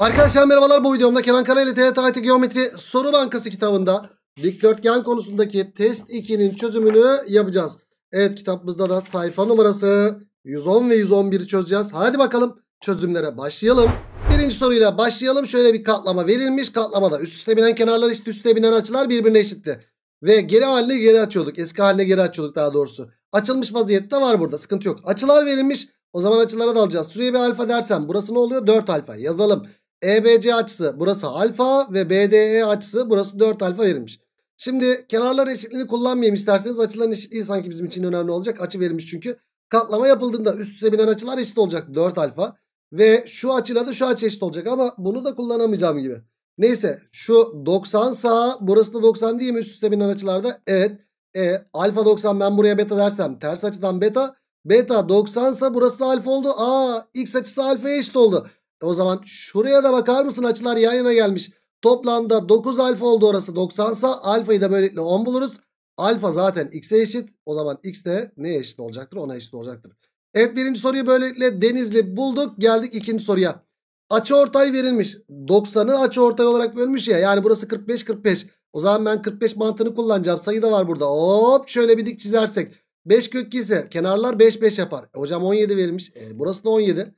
Arkadaşlar merhabalar bu videomda Kenan Kara ile TYT IT Geometri Soru Bankası kitabında dikdörtgen konusundaki test 2'nin çözümünü yapacağız. Evet kitabımızda da sayfa numarası 110 ve 111'i çözeceğiz. Hadi bakalım çözümlere başlayalım. Birinci soruyla başlayalım. Şöyle bir katlama verilmiş. Katlamada üst üste binen kenarlar üst üste binen açılar birbirine eşitti. Ve geri haline geri açıyorduk. Eski haline geri açıyorduk daha doğrusu. Açılmış vaziyette var burada sıkıntı yok. Açılar verilmiş. O zaman açılara da alacağız. Şuraya bir alfa dersen burası ne oluyor? 4 alfa yazalım. EBC açısı burası alfa ve BDE açısı burası 4 alfa verilmiş. Şimdi kenarlar eşitliğini kullanmayayım isterseniz açıların eşitliği sanki bizim için önemli olacak. Açı verilmiş çünkü. Katlama yapıldığında üst üste binen açılar eşit olacak 4 alfa. Ve şu açıyla da şu açı eşit olacak ama bunu da kullanamayacağım gibi. Neyse şu 90 sağ burası da 90 değil mi üst üste binen açılarda? Evet. E, alfa 90 ben buraya beta dersem ters açıdan beta. Beta 90 ise burası da alfa oldu. Aa x açısı alfa eşit oldu. E o zaman şuraya da bakar mısın açılar yan yana gelmiş. Toplamda 9 alfa oldu orası 90 sa alfayı da böylelikle 10 buluruz. Alfa zaten x'e eşit. O zaman x de neye eşit olacaktır? Ona eşit olacaktır. Evet birinci soruyu böylelikle denizli bulduk. Geldik ikinci soruya. Açı ortay verilmiş. 90'ı açı ortay olarak bölmüş ya. Yani burası 45 45. O zaman ben 45 mantığını kullanacağım. Sayı da var burada. Hop şöyle bir dik çizersek. 5 kök ise kenarlar 5 5 yapar. E, hocam 17 verilmiş. E, burası da 17.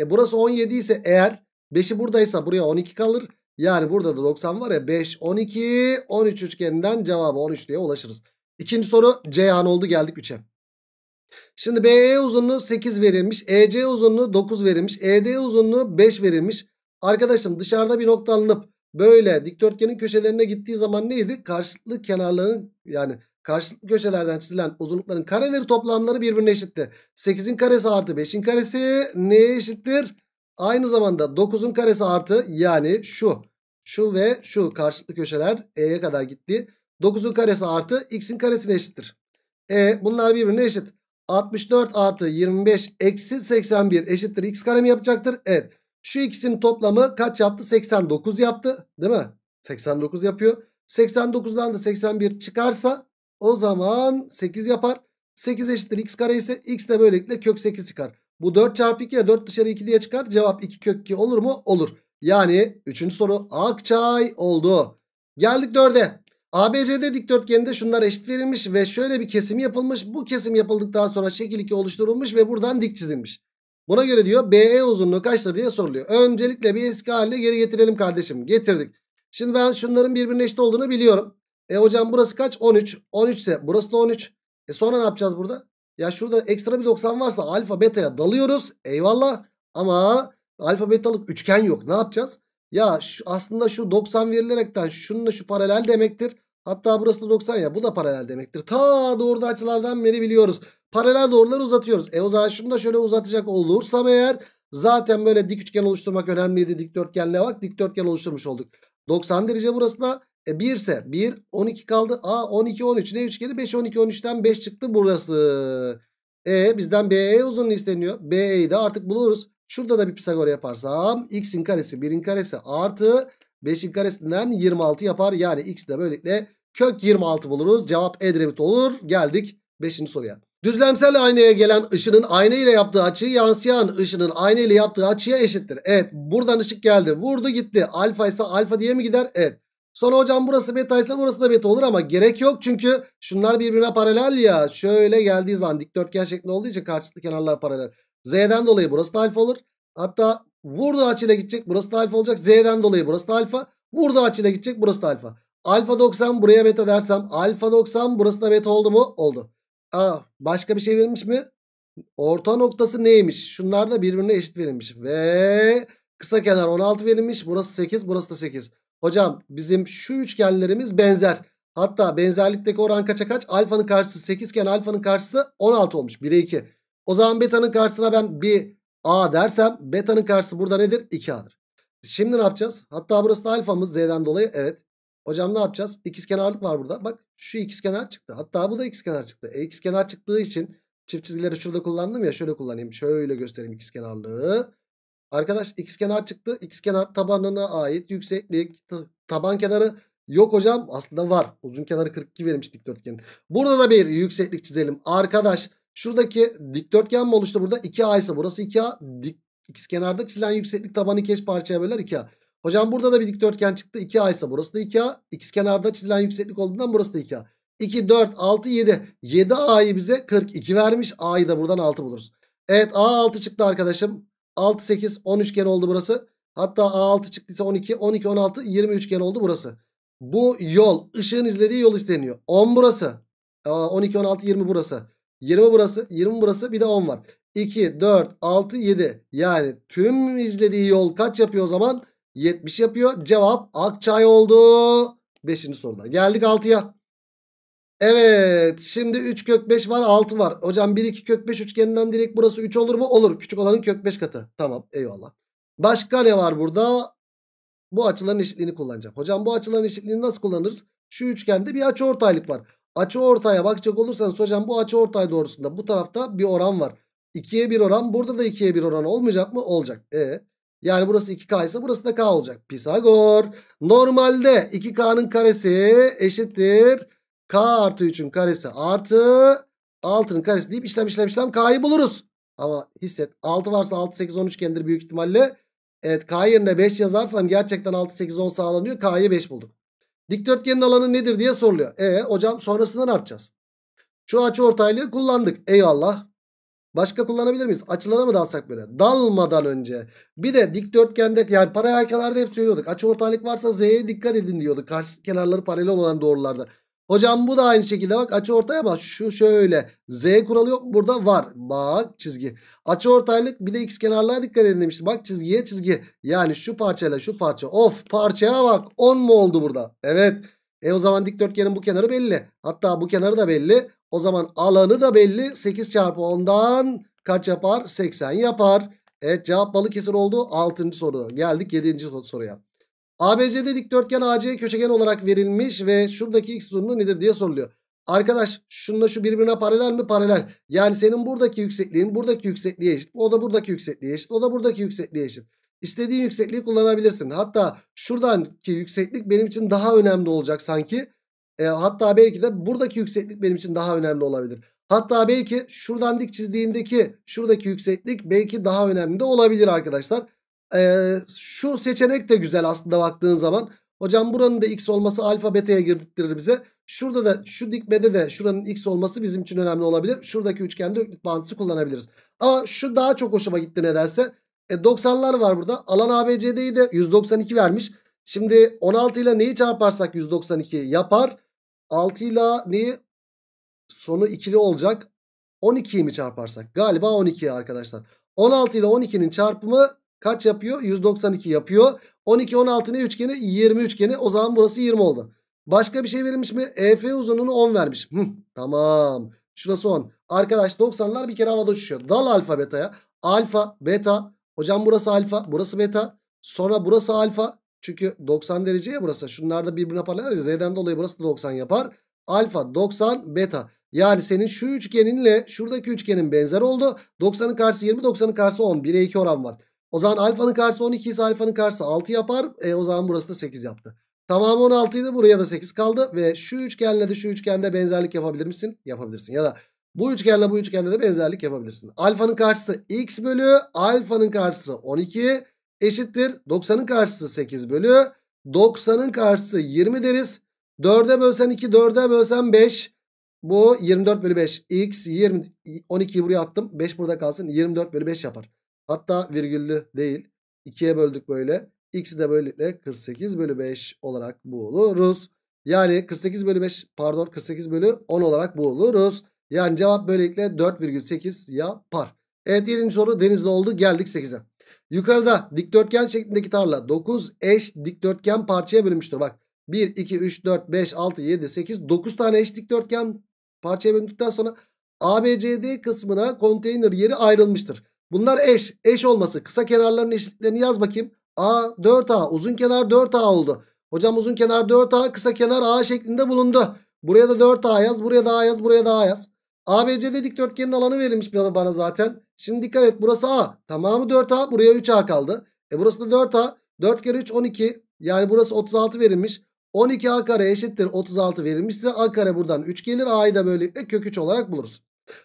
E burası 17 ise eğer 5'i buradaysa buraya 12 kalır. Yani burada da 90 var ya 5, 12, 13 üçgeninden cevabı 13 diye ulaşırız. İkinci soru Ceyhan oldu geldik 3'e. Şimdi BE uzunluğu 8 verilmiş. EC uzunluğu 9 verilmiş. ED uzunluğu 5 verilmiş. Arkadaşım dışarıda bir nokta alınıp böyle dikdörtgenin köşelerine gittiği zaman neydi? Karşılıklı kenarların yani Karşılıklı köşelerden çizilen uzunlukların kareleri toplamları birbirine eşitti. 8'in karesi artı 5'in karesi neye eşittir? Aynı zamanda 9'un karesi artı yani şu. Şu ve şu karşılıklı köşeler E'ye kadar gitti. 9'un karesi artı x'in karesine eşittir. E bunlar birbirine eşit. 64 artı 25 eksi 81 eşittir x kare mi yapacaktır? Evet. Şu ikisinin toplamı kaç yaptı? 89 yaptı değil mi? 89 yapıyor. 89'dan da 81 çıkarsa o zaman 8 yapar. 8 eşittir x kare ise x de böylelikle kök 8 çıkar. Bu 4 çarpı ya 4 dışarı 2 diye çıkar. Cevap 2 kök 2 olur mu? Olur. Yani 3. soru Akçay oldu. Geldik 4'e. ABCD dikdörtgeninde şunlar eşit verilmiş ve şöyle bir kesim yapılmış. Bu kesim yapıldıktan sonra şekil 2 oluşturulmuş ve buradan dik çizilmiş. Buna göre diyor BE uzunluğu kaçtır diye soruluyor. Öncelikle bir eski haline geri getirelim kardeşim. Getirdik. Şimdi ben şunların birbirine eşit olduğunu biliyorum. E hocam burası kaç? 13. 13 ise burası da 13. E sonra ne yapacağız burada? Ya şurada ekstra bir 90 varsa alfa beta'ya dalıyoruz. Eyvallah. Ama alfa betalık üçgen yok. Ne yapacağız? Ya şu, aslında şu 90 verilerekten şununla şu paralel demektir. Hatta burası da 90 ya bu da paralel demektir. Ta doğru açılardan beri biliyoruz. Paralel doğruları uzatıyoruz. E o zaman şunu da şöyle uzatacak olursam eğer zaten böyle dik üçgen oluşturmak önemliydi. Dikdörtgenle bak dikdörtgen oluşturmuş olduk. 90 derece burası da e 1 ise 1 12 kaldı. A 12 13 ne üçgeni 5 12 13'ten 5 çıktı burası. E bizden BE uzunluğu isteniyor. BE'yi de artık buluruz. Şurada da bir Pisagor yaparsam x'in karesi 1'in karesi artı 5'in karesinden 26 yapar. Yani x de böylelikle kök 26 buluruz. Cevap Edremit olur. Geldik 5. soruya. Düzlemsel aynaya gelen ışının ayna ile yaptığı açıyı yansıyan ışının ayna ile yaptığı açıya eşittir. Evet buradan ışık geldi. Vurdu gitti. Alfa ise alfa diye mi gider? Evet. Sonra hocam burası betaysa burası da beta olur ama gerek yok. Çünkü şunlar birbirine paralel ya. Şöyle geldiği zaman dikdörtgen şeklinde olduğu için karşılıklı kenarlar paralel. Z'den dolayı burası da alfa olur. Hatta vurdu açıyla gidecek burası da alfa olacak. Z'den dolayı burası da alfa. Vurdu açıyla gidecek burası da alfa. Alfa 90 buraya beta dersem alfa 90 burası da beta oldu mu? Oldu. Aa, başka bir şey verilmiş mi? Orta noktası neymiş? Şunlar da birbirine eşit verilmiş. Ve kısa kenar 16 verilmiş. Burası 8 burası da 8. Hocam bizim şu üçgenlerimiz benzer. Hatta benzerlikteki oran kaça kaç? Alfanın karşısı 8 iken alfanın karşısı 16 olmuş. 1'e 2. O zaman betanın karşısına ben bir A dersem betanın karşısı burada nedir? 2A'dır. Şimdi ne yapacağız? Hatta burası da alfamız Z'den dolayı. Evet. Hocam ne yapacağız? İkizkenarlık var burada. Bak şu ikizkenar çıktı. Hatta bu da ikizkenar çıktı. E ikiz çıktığı için çift çizgileri şurada kullandım ya. Şöyle kullanayım. Şöyle göstereyim ikizkenarlığı. kenarlığı. Arkadaş x kenar çıktı. X kenar tabanına ait yükseklik taban kenarı yok hocam. Aslında var. Uzun kenarı 42 verilmiş dikdörtgenin. Burada da bir yükseklik çizelim. Arkadaş şuradaki dikdörtgen mi oluştu burada? 2A ise burası 2A. Dik, x kenarda çizilen yükseklik tabanı iki parçaya böler 2A. Hocam burada da bir dikdörtgen çıktı. 2A ise burası da 2A. X kenarda çizilen yükseklik olduğundan burası da 2A. 2, 4, 6, 7. 7A'yı bize 42 vermiş. A'yı da buradan 6 buluruz. Evet A 6 çıktı arkadaşım. 6 8 10 üçgen oldu burası. Hatta A6 çıktıysa 12 12 16 20 üçgen oldu burası. Bu yol ışığın izlediği yol isteniyor. 10 burası. 12 16 20 burası. 20 burası 20 burası bir de 10 var. 2 4 6 7 yani tüm izlediği yol kaç yapıyor o zaman? 70 yapıyor. Cevap Akçay oldu. 5. soruda geldik 6'ya. Evet. Evet şimdi 3 kök 5 var 6 var. Hocam 1 2 kök 5 üçgeninden direkt burası 3 olur mu? Olur. Küçük olanın kök 5 katı. Tamam eyvallah. Başka ne var burada? Bu açıların eşitliğini kullanacağım. Hocam bu açıların eşitliğini nasıl kullanırız? Şu üçgende bir açı ortaylık var. Açı ortaya bakacak olursanız hocam bu açı ortay doğrusunda bu tarafta bir oran var. 2'ye 1 oran burada da 2'ye 1 oran olmayacak mı? Olacak. E yani burası 2K ise burası da K olacak. Pisagor. Normalde 2K'nın karesi eşittir K artı 3'ün karesi artı 6'nın karesi deyip işlem işlem işlem K'yı buluruz. Ama hisset 6 varsa 6 8 10 kendir büyük ihtimalle. Evet K yerine 5 yazarsam gerçekten 6 8 10 sağlanıyor. K'yı 5 bulduk. Dikdörtgenin alanı nedir diye soruluyor. E hocam sonrasında ne yapacağız? Şu açı ortaylığı kullandık. Eyvallah. Başka kullanabilir miyiz? Açılara mı dalsak böyle? Dalmadan önce. Bir de dikdörtgende yani paralel kenarda hep söylüyorduk. Açı ortaylık varsa Z'ye dikkat edin diyorduk. Karşı kenarları paralel olan doğrularda. Hocam bu da aynı şekilde bak açı ortaya bak şu şöyle z kuralı yok burada var bak çizgi açı ortaylık bir de x kenarlığa dikkat edin demiştim bak çizgiye çizgi yani şu parçayla şu parça of parçaya bak 10 mu oldu burada evet e o zaman dikdörtgenin bu kenarı belli hatta bu kenarı da belli o zaman alanı da belli 8 çarpı 10'dan kaç yapar 80 yapar evet cevap balık Balıkesir oldu 6. soru geldik 7. soruya ABC'de dikdörtgen AC köşegen olarak verilmiş ve şuradaki x uzunluğu nedir diye soruluyor. Arkadaş şununla şu birbirine paralel mi? Paralel. Yani senin buradaki yüksekliğin buradaki yüksekliğe eşit. O da buradaki yüksekliğe eşit. O da buradaki yüksekliğe eşit. İstediğin yüksekliği kullanabilirsin. Hatta şuradaki yükseklik benim için daha önemli olacak sanki. E, hatta belki de buradaki yükseklik benim için daha önemli olabilir. Hatta belki şuradan dik çizdiğindeki şuradaki yükseklik belki daha önemli de olabilir arkadaşlar e, şu seçenek de güzel aslında baktığın zaman. Hocam buranın da x olması alfa beta'ya girdirir bize. Şurada da şu dikmede de şuranın x olması bizim için önemli olabilir. Şuradaki üçgende öklit bağıntısı kullanabiliriz. Ama şu daha çok hoşuma gitti nedense. E, 90'lar var burada. Alan ABCD'yi de 192 vermiş. Şimdi 16 ile neyi çarparsak 192 yapar. 6 ile neyi sonu ikili olacak. 12'yi mi çarparsak? Galiba 12 arkadaşlar. 16 ile 12'nin çarpımı kaç yapıyor? 192 yapıyor. 12 16 ne üçgeni? 20 üçgeni. O zaman burası 20 oldu. Başka bir şey verilmiş mi? EF uzunluğunu 10 vermiş. Hı, tamam. Şurası 10. Arkadaş 90'lar bir kere havada uçuşuyor. Dal alfa betaya. Alfa, beta. Hocam burası alfa, burası beta. Sonra burası alfa. Çünkü 90 derece ya burası. Şunlar da birbirine paralel. Z'den dolayı burası da 90 yapar. Alfa 90 beta. Yani senin şu üçgeninle şuradaki üçgenin benzer oldu. 90'ın karşısı 20, 90'ın karşısı 10. 1'e 2 oran var. O zaman alfanın karşısı 12 ise alfanın karşısı 6 yapar. E, o zaman burası da 8 yaptı. Tamamı 16 idi buraya da 8 kaldı. Ve şu üçgenle de şu üçgende benzerlik yapabilir misin? Yapabilirsin. Ya da bu üçgenle bu üçgende de benzerlik yapabilirsin. Alfanın karşısı x bölü alfanın karşısı 12 eşittir. 90'ın karşısı 8 bölü 90'ın karşısı 20 deriz. 4'e bölsen 2 4'e bölsen 5 bu 24 bölü 5 x 20, 12'yi buraya attım 5 burada kalsın 24 bölü 5 yapar. Hatta virgüllü değil. 2'ye böldük böyle. X'i de böylelikle 48 bölü 5 olarak buluruz. Yani 48 bölü 5 pardon 48 bölü 10 olarak buluruz. Yani cevap böylelikle 4,8 yapar. Evet 7. soru denizli oldu. Geldik 8'e. Yukarıda dikdörtgen şeklindeki tarla 9 eş dikdörtgen parçaya bölünmüştür. Bak 1, 2, 3, 4, 5, 6, 7, 8, 9 tane eş dikdörtgen parçaya bölündükten sonra ABCD kısmına konteyner yeri ayrılmıştır. Bunlar eş. Eş olması. Kısa kenarların eşitliklerini yaz bakayım. A 4A. Uzun kenar 4A oldu. Hocam uzun kenar 4A. Kısa kenar A şeklinde bulundu. Buraya da 4A yaz. Buraya da A yaz. Buraya da A yaz. ABC'de dikdörtgenin alanı verilmiş bana, zaten. Şimdi dikkat et. Burası A. Tamamı 4A. Buraya 3A kaldı. E burası da 4A. 4 kere 3 12. Yani burası 36 verilmiş. 12A kare eşittir 36 verilmişse A kare buradan 3 gelir. A'yı da böyle kök 3 olarak buluruz.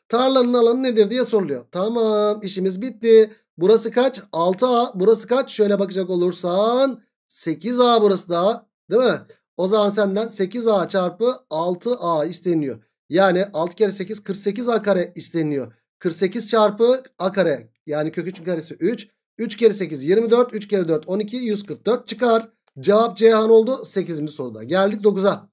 Tarlanın alanı nedir diye soruluyor. Tamam işimiz bitti. Burası kaç? 6A. Burası kaç? Şöyle bakacak olursan 8A burası da değil mi? O zaman senden 8A çarpı 6A isteniyor. Yani 6 kere 8 48A kare isteniyor. 48 çarpı A kare yani kök 3'ün karesi 3. 3 kere 8 24. 3 kere 4 12. 144 çıkar. Cevap Cihan oldu 8. soruda. Geldik 9'a.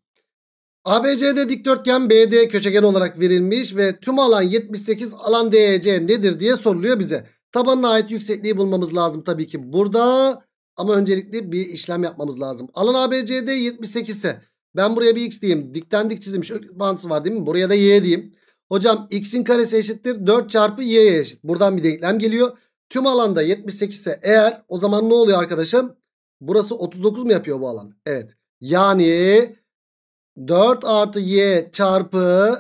ABCD dikdörtgen BD köşegen olarak verilmiş ve tüm alan 78 alan DEC nedir diye soruluyor bize. Tabanına ait yüksekliği bulmamız lazım tabii ki burada. Ama öncelikle bir işlem yapmamız lazım. Alan ABCD 78 ise ben buraya bir x diyeyim. Dikten dik çizilmiş öklit var değil mi? Buraya da y diyeyim. Hocam x'in karesi eşittir 4 çarpı y'ye eşit. Buradan bir denklem geliyor. Tüm alanda 78 ise eğer o zaman ne oluyor arkadaşım? Burası 39 mu yapıyor bu alan? Evet. Yani 4 artı y çarpı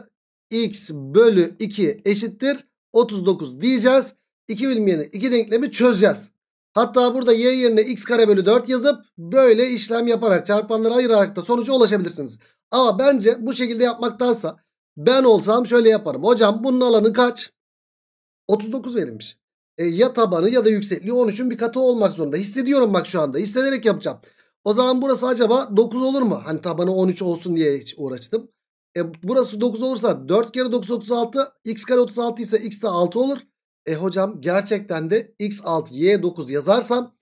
x bölü 2 eşittir 39 diyeceğiz. 2 bilmeyeni 2 denklemi çözeceğiz. Hatta burada y yerine x kare bölü 4 yazıp böyle işlem yaparak çarpanları ayırarak da sonuca ulaşabilirsiniz. Ama bence bu şekilde yapmaktansa ben olsam şöyle yaparım. Hocam bunun alanı kaç? 39 verilmiş. E, ya tabanı ya da yüksekliği 13'ün bir katı olmak zorunda. Hissediyorum bak şu anda. Hissederek yapacağım. O zaman burası acaba 9 olur mu? Hani tabanı 13 olsun diye hiç uğraştım. E, burası 9 olursa 4 kere 9 36. X kare 36 ise x de 6 olur. E hocam gerçekten de x6 y9 yazarsam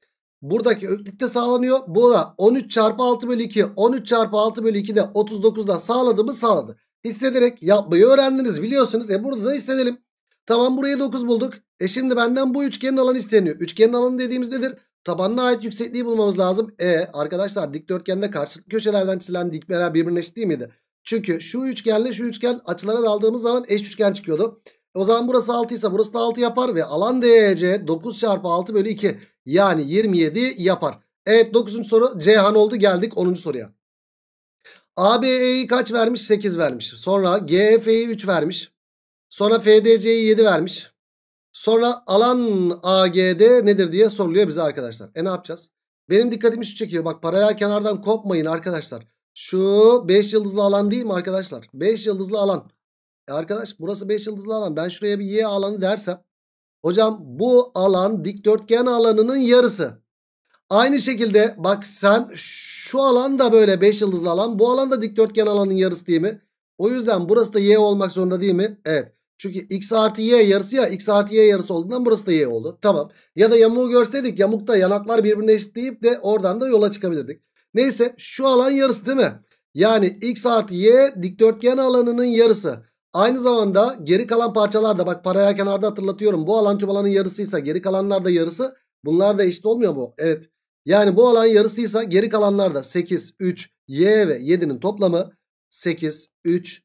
buradaki öklük de sağlanıyor. Bu da 13 çarpı 6 bölü 2 13 çarpı 6 bölü 2 de 39'da sağladı mı sağladı. Hissederek yapmayı öğrendiniz biliyorsunuz. E burada da hissedelim. Tamam burayı 9 bulduk. E şimdi benden bu üçgenin alanı isteniyor. Üçgenin alanı dediğimiz nedir? Tabanına ait yüksekliği bulmamız lazım. E arkadaşlar dikdörtgende karşılıklı köşelerden çizilen dikmeler birbirine eşit değil miydi? Çünkü şu üçgenle şu üçgen açılara daldığımız zaman eş üçgen çıkıyordu. E, o zaman burası 6 ise burası da 6 yapar ve alan DC 9 çarpı 6 bölü 2 yani 27 yapar. Evet 9. soru Ceyhan oldu geldik 10. soruya. ABE'yi kaç vermiş? 8 vermiş. Sonra GF'yi 3 vermiş. Sonra FDC'yi 7 vermiş. Sonra alan AGD nedir diye soruluyor bize arkadaşlar. E ne yapacağız? Benim dikkatimi şu çekiyor. Bak paralel kenardan kopmayın arkadaşlar. Şu 5 yıldızlı alan değil mi arkadaşlar? 5 yıldızlı alan. E arkadaş burası 5 yıldızlı alan. Ben şuraya bir Y alanı dersem. Hocam bu alan dikdörtgen alanının yarısı. Aynı şekilde bak sen şu alan da böyle 5 yıldızlı alan. Bu alan da dikdörtgen alanın yarısı değil mi? O yüzden burası da Y olmak zorunda değil mi? Evet. Çünkü x artı y yarısı ya x artı y yarısı olduğundan burası da y oldu. Tamam. Ya da yamuğu görseydik yamukta yanaklar birbirine eşitleyip de oradan da yola çıkabilirdik. Neyse şu alan yarısı değil mi? Yani x artı y dikdörtgen alanının yarısı. Aynı zamanda geri kalan parçalarda bak paraya kenarda hatırlatıyorum. Bu alan tüm alanın yarısıysa geri kalanlar da yarısı. Bunlar da eşit olmuyor mu? Evet. Yani bu alan yarısıysa geri kalanlar da 8, 3, y ve 7'nin toplamı 8, 3,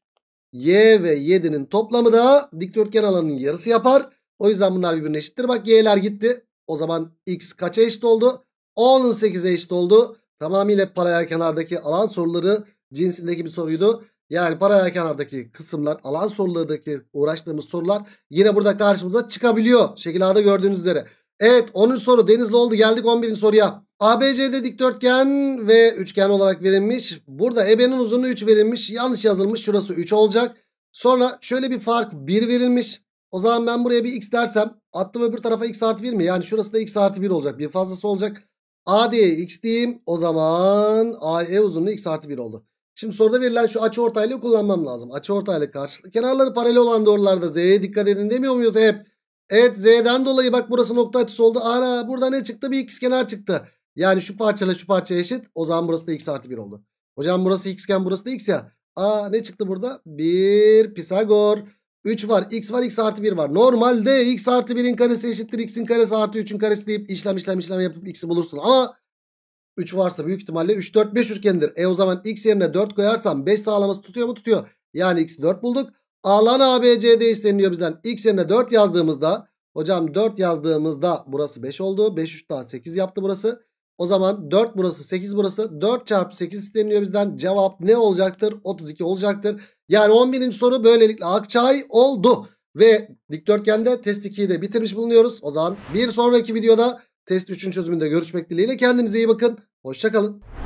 Y ve 7'nin toplamı da dikdörtgen alanının yarısı yapar. O yüzden bunlar birbirine eşittir. Bak y'ler gitti. O zaman x kaça eşit oldu? 18'e eşit oldu. Tamamıyla paralel kenardaki alan soruları cinsindeki bir soruydu. Yani paralel kenardaki kısımlar, alan sorularındaki uğraştığımız sorular yine burada karşımıza çıkabiliyor. Şekil A'da gördüğünüz üzere. Evet 10. soru Denizli oldu geldik 11. soruya. ABC'de dikdörtgen ve üçgen olarak verilmiş. Burada EB'nin uzunluğu 3 verilmiş. Yanlış yazılmış şurası 3 olacak. Sonra şöyle bir fark 1 verilmiş. O zaman ben buraya bir x dersem attım öbür tarafa x artı 1 mi? Yani şurası da x artı 1 olacak. Bir fazlası olacak. A diye x diyeyim. O zaman AE uzunluğu x artı 1 oldu. Şimdi soruda verilen şu açı ortaylığı kullanmam lazım. Açı ortaylık karşılıklı kenarları paralel olan doğrularda z'ye dikkat edin demiyor muyuz hep? Evet Z'den dolayı bak burası nokta açısı oldu. Ara burada ne çıktı? Bir x kenar çıktı. Yani şu parçayla şu parça eşit. O zaman burası da x artı 1 oldu. Hocam burası x iken burası da x ya. Aa ne çıktı burada? 1 Pisagor. 3 var x var x artı 1 var. Normalde x artı 1'in karesi eşittir x'in karesi artı 3'ün karesi deyip işlem işlem işlem yapıp x'i bulursun. Ama 3 varsa büyük ihtimalle 3 4 5 üçgendir. E o zaman x yerine 4 koyarsam 5 sağlaması tutuyor mu? Tutuyor. Yani x 4 bulduk. Alan ABC'de isteniliyor bizden. X yerine 4 yazdığımızda hocam 4 yazdığımızda burası 5 oldu. 5 3 daha 8 yaptı burası. O zaman 4 burası 8 burası 4 çarpı 8 isteniliyor bizden. Cevap ne olacaktır? 32 olacaktır. Yani 11. soru böylelikle Akçay oldu. Ve dikdörtgende test 2'yi de bitirmiş bulunuyoruz. O zaman bir sonraki videoda test 3'ün çözümünde görüşmek dileğiyle. Kendinize iyi bakın. Hoşçakalın.